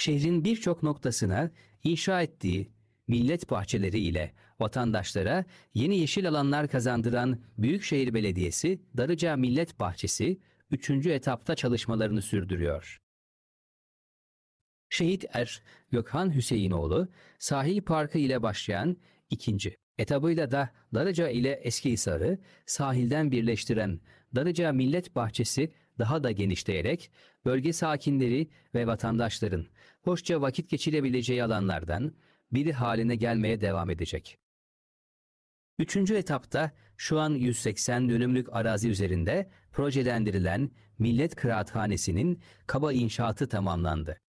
şehrin birçok noktasına inşa ettiği millet bahçeleri ile vatandaşlara yeni yeşil alanlar kazandıran Büyükşehir Belediyesi Darıca Millet Bahçesi 3. etapta çalışmalarını sürdürüyor. Şehit Er Gökhan Hüseyinoğlu Sahil Parkı ile başlayan ikinci etabıyla da Darıca ile Eskihisar'ı sahilden birleştiren Darıca Millet Bahçesi daha da genişleyerek bölge sakinleri ve vatandaşların hoşça vakit geçirebileceği alanlardan biri haline gelmeye devam edecek. Üçüncü etapta şu an 180 dönümlük arazi üzerinde projelendirilen Millet Kıraathanesi'nin kaba inşaatı tamamlandı.